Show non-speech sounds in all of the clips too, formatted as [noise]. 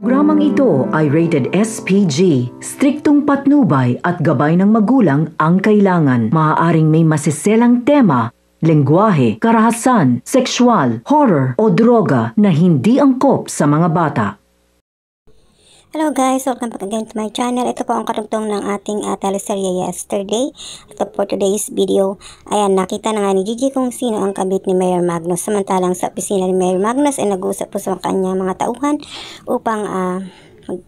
Programang ito ay rated SPG, striktong patnubay at gabay ng magulang ang kailangan. Maaaring may masiselang tema, lengguwahe, karahasan, sexual, horror o droga na hindi angkop sa mga bata. Hello guys, welcome back again to my channel. Ito po ang karugtong ng ating uh, teleserye yesterday. Ito for today's video, ayan, nakita na nga ni Gigi kung sino ang kabit ni Mayor Magnus. Samantalang sa opisina ni Mayor Magnus ay nag-uusap po sa kanya mga tauhan upang uh, mag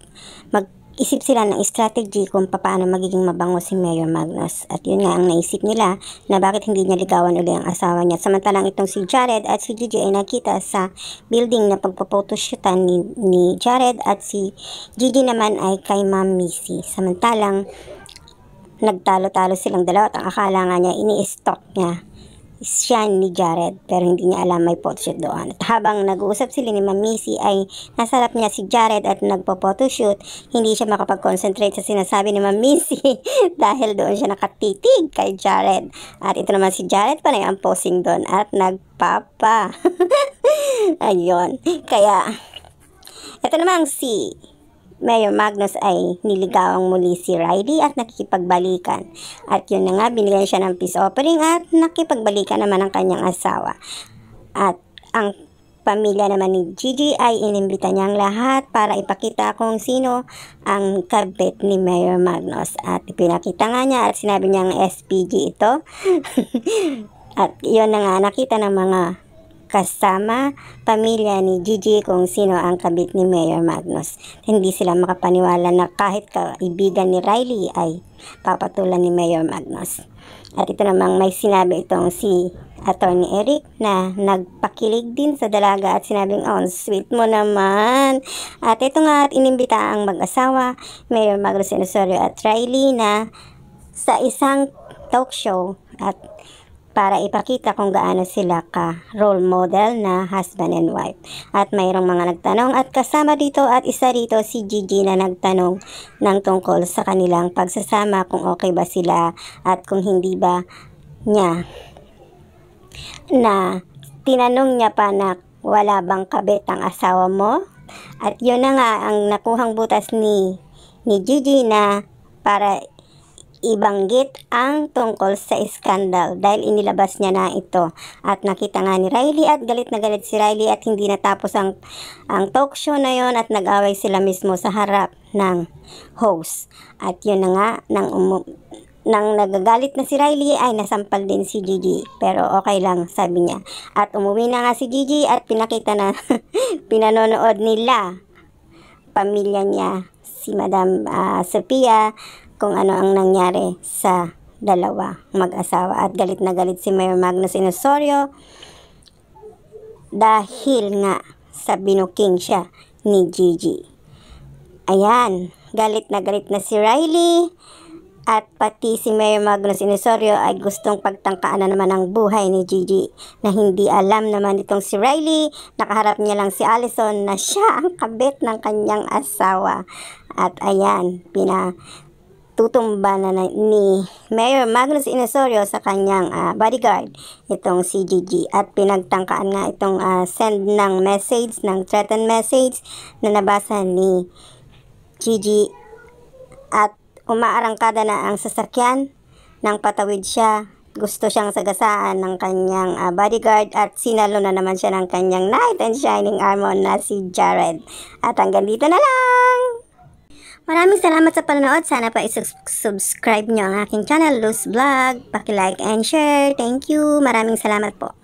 Isip sila ng strategy kung paano magiging mabango si Mayor Magnus. At yun nga ang naisip nila na bakit hindi niya ligawan ulit ang asawa niya. Samantalang itong si Jared at si Gigi ay nakita sa building na pagpapotoshootan ni, ni Jared at si Gigi naman ay kay Ma'am Missy. Samantalang nagtalo-talo silang dalawa at ang akala nga niya ini-stalk niya siya ni Jared pero hindi niya alam may photoshoot doon. At habang nag-uusap sila ni Ma'am Missy ay nasa niya si Jared at nagpo-photoshoot. Hindi siya makapag-concentrate sa sinasabi ni Ma'am Missy [laughs] dahil doon siya nakatitig kay Jared. At ito naman si Jared pa na ang posing doon at nagpapa. [laughs] Ayun. Kaya ito naman si Mayor Magnus ay niligawang muli si Riley at nakikipagbalikan. At yun na nga, binigyan siya ng peace offering at nakipagbalikan naman ang kanyang asawa. At ang pamilya naman ni Gigi ay inimbita niyang lahat para ipakita kung sino ang kabit ni Mayor Magnus. At pinakita nga niya at sinabi niyang SPG ito. [laughs] at yun na nga, nakita ng mga kasama pamilya ni Gigi kung sino ang kabit ni Mayor Magnus. Hindi sila makapaniwala na kahit kaibigan ni Riley ay papatulan ni Mayor Magnus. At ito namang may sinabi itong si Attorney Eric na nagpakilig din sa dalaga at sinabing, oh, sweet mo naman. At ito nga at inimbita ang mag-asawa, Mayor Magnus Sinosorio at Riley na sa isang talk show at para ipakita kung gaano sila ka role model na husband and wife. At mayroong mga nagtanong at kasama dito at isa rito si Gigi na nagtanong ng tungkol sa kanilang pagsasama kung okay ba sila at kung hindi ba niya na tinanong niya pa na wala bang kabit ang asawa mo? At yun na nga ang nakuhang butas ni ni Gigi na para ibanggit ang tungkol sa iskandal dahil inilabas niya na ito. At nakita nga ni Riley at galit na galit si Riley at hindi natapos ang, ang talk show na yon at nag-away sila mismo sa harap ng host. At yun na nga, nang, umu- nang nagagalit na si Riley ay nasampal din si Gigi pero okay lang sabi niya at umuwi na nga si Gigi at pinakita na [laughs] pinanonood nila pamilya niya si Madam uh, Sophia kung ano ang nangyari sa dalawa mag-asawa at galit na galit si Mayor Magnus Inosorio dahil nga sa binuking siya ni Gigi. Ayan, galit na galit na si Riley at pati si Mayor Magnus Inosorio ay gustong pagtangkaan na naman ang buhay ni Gigi na hindi alam naman itong si Riley, nakaharap niya lang si Allison na siya ang kabit ng kanyang asawa. At ayan, pina tutumba na, ni Mayor Magnus Inesorio sa kanyang uh, bodyguard itong si at pinagtangkaan nga itong uh, send ng message ng threatened message na nabasa ni Gigi at umaarangkada na ang sasakyan nang patawid siya gusto siyang sagasaan ng kanyang uh, bodyguard at sinalo na naman siya ng kanyang knight and shining armor na si Jared at hanggang dito na lang Maraming salamat sa panonood. Sana pa isubscribe nyo ang aking channel, Loose Vlog. Paki-like and share. Thank you. Maraming salamat po.